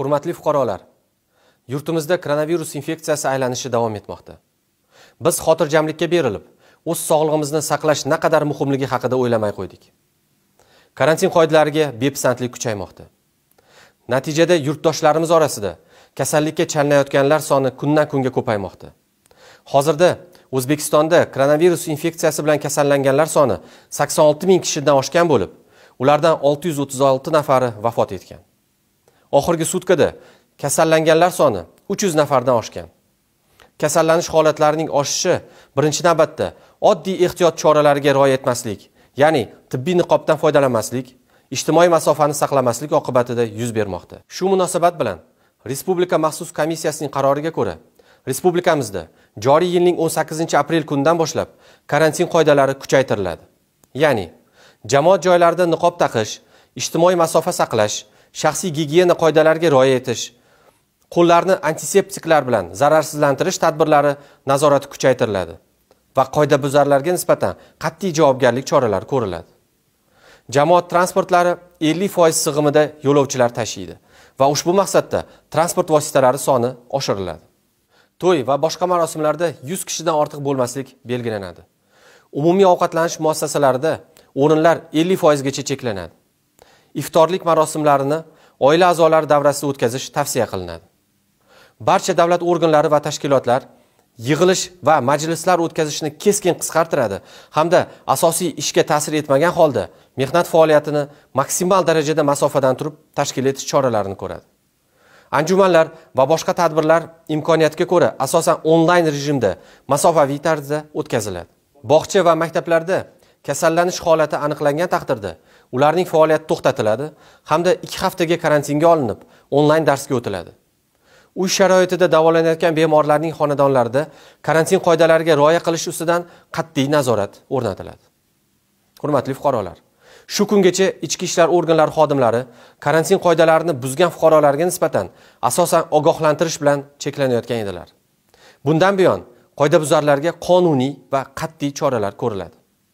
hurmatli fuqarolar yurtimizda koronavirus infeksiyasi aylanishi davom etmoqda biz xotirjamlikka berilib o'z sog'lig'imizni saqlash naqadar muhimligi haqida o'ylamay qo'ydik karantin qoidalariga bepisandlik kuchaymoqda natijada yurtdoshlarimiz orasida kasallikka chalinayotganlar soni kundan kunga ko'paymoqda hozirda o'zbekistonda koronavirus infeksiyasi bilan kasallanganlar soni sakson olti ming kishidan oshgan bo'lib ulardan olti yuz o'ttiz olti nafari vafot etgan oxirgi sutkada kasallanganlar soni uch yuz nafardan oshgan kasallanish holatlarining oshishi birinchi navbatda oddiy ehtiyot choralariga rioya etmaslik ya'ni tibbiy niqobdan foydalanmaslik ijtimoiy masofani saqlamaslik oqibatida yuz bermoqda shu munosabat bilan respublika maxsus komissiyasining qaroriga ko'ra respublikamizda joriy yilning 18 aprel kunidan boshlab karantin qoidalari kuchaytiriladi ya'ni jamoat joylarida niqob taqish ijtimoiy masofa saqlash shaxsiy gigiyena qoidalariga rioya etish qo'llarni antiseptiklar bilan zararsizlantirish tadbirlari nazorati kuchaytiriladi va qoidabuzarlarga nisbatan qat'iy javobgarlik choralari ko'riladi jamoat transportlari ellik foiz sig'imida yo'lovchilar tashiydi va ushbu maqsadda transport vositalari soni oshiriladi to'y va boshqa marosimlarda yuz kishidan ortiq bo'lmaslik belgilanadi umumiy ovqatlanish muassasalarida o'rinlar ellik foizgacha cheklanadi iftorlik marosimlarini oila a'zolari davrasida o'tkazish tavsiya qilinadi barcha davlat organlari va tashkilotlar yig'ilish va majlislar o'tkazishni keskin qisqartiradi hamda asosiy ishga ta'sir etmagan holda mehnat faoliyatini maksimal darajada masofadan turib tashkil etish choralarini ko'radi anjumanlar va boshqa tadbirlar imkoniyatga ko'ra asosan onlayn rejimda masofaviy tarzda o'tkaziladi bog'cha va maktablarda kasallanish holati aniqlangan taqdirda ularning faoliyati to'xtatiladi hamda ikki haftaga karantinga olinib onlayn darsga o'tiladi uy sharoitida davolanayotgan bemorlarning xonadonlarida karantin qoidalariga rioya qilish ustidan qat'iy nazorat o'rnatiladi hurmatli fuqarolar shu kungacha ichki ishlar organlari xodimlari karantin qoidalarini buzgan fuqarolarga nisbatan asosan ogohlantirish bilan cheklanayotgan edilar bundan buyon qoidabuzarlarga qonuniy va qat'iy choralar ko'riladi